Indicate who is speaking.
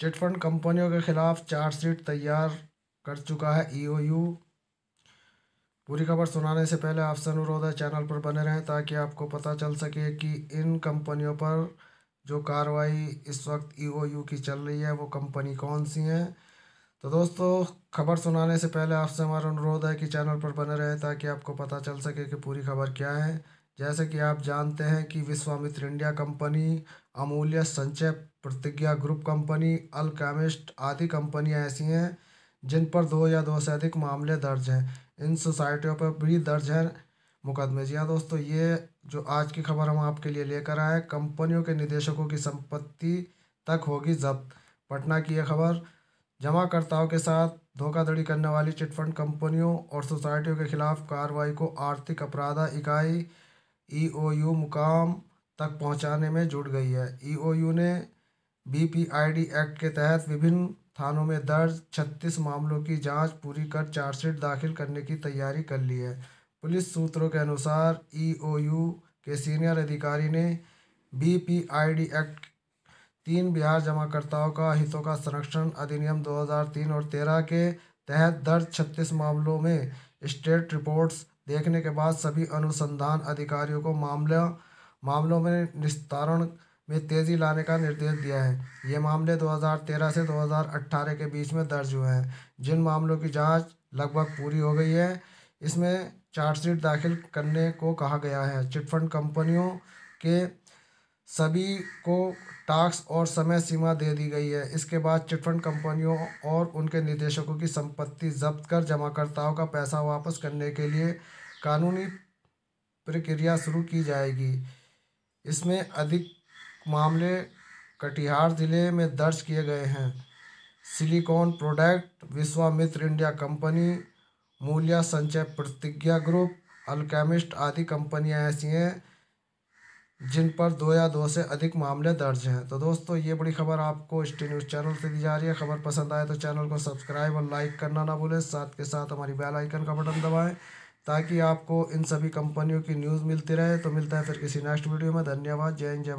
Speaker 1: chit fund कंपनियों के खिलाफ चार्जशीट तैयार कर चुका है ईओयू e पूरी खबर सुनाने से पहले आपसे अनुरोध है चैनल पर बने रहें ताकि आपको पता चल सके कि इन कंपनियों पर जो कार्रवाई इस वक्त ईओयू e की चल रही है वो कंपनी कौन सी हैं तो दोस्तों खबर सुनाने से पहले आपसे हमारा अनुरोध है कि चैनल पर बने रहें ताकि आपको पता चल सके कि पूरी खबर क्या है जैसे कि आप जानते हैं कि विश्वामित्र इंडिया कंपनी अमूल्य संचय प्रतिज्ञा ग्रुप कंपनी कैमिस्ट आदि कंपनियां ऐसी हैं जिन पर दो या दो से अधिक मामले दर्ज हैं इन सोसाइटियों पर भी दर्ज हैं मुकदमे जी हाँ दोस्तों ये जो आज की खबर हम आपके लिए लेकर आए कंपनियों के निदेशकों की संपत्ति तक होगी जब्त पटना की यह खबर जमाकर्ताओं के साथ धोखाधड़ी करने वाली चिटफंड कंपनियों और सोसाइटियों के खिलाफ कार्रवाई को आर्थिक अपराधा इकाई ईओयू मुकाम तक पहुंचाने में जुट गई है ईओयू ने बीपीआईडी एक्ट के तहत विभिन्न थानों में दर्ज छत्तीस मामलों की जांच पूरी कर चार्जशीट दाखिल करने की तैयारी कर ली है पुलिस सूत्रों के अनुसार ईओयू के सीनियर अधिकारी ने बीपीआईडी एक्ट तीन बिहार जमाकर्ताओं का हितों का संरक्षण अधिनियम 2003 और 13 के तहत दर्ज छत्तीस मामलों में स्टेट रिपोर्ट्स देखने के बाद सभी अनुसंधान अधिकारियों को मामला मामलों में निस्तारण में तेज़ी लाने का निर्देश दिया है ये मामले 2013 से 2018 के बीच में दर्ज हुए हैं जिन मामलों की जांच लगभग पूरी हो गई है इसमें चार्जशीट दाखिल करने को कहा गया है चिटफंड कंपनियों के सभी को टास्क और समय सीमा दे दी गई है इसके बाद चिटफंड कंपनियों और उनके निदेशकों की संपत्ति जब्त कर जमाकर्ताओं का पैसा वापस करने के लिए कानूनी प्रक्रिया शुरू की जाएगी इसमें अधिक मामले कटिहार ज़िले में दर्ज किए गए हैं silicon product Vishwamitra India company मूल्य संचय प्रतिज्ञा ग्रुप अल्केमिस्ट आदि कंपनियां ऐसी हैं जिन पर दो या दो से अधिक मामले दर्ज हैं तो दोस्तों ये बड़ी खबर आपको स्टी न्यूज़ चैनल से दी जा रही है खबर पसंद आए तो चैनल को सब्सक्राइब और लाइक करना ना भूलें साथ के साथ हमारी बेल आइकन का बटन दबाएं ताकि आपको इन सभी कंपनियों की न्यूज़ मिलती रहे तो मिलता है फिर किसी नेक्स्ट वीडियो में धन्यवाद जय हिंद जय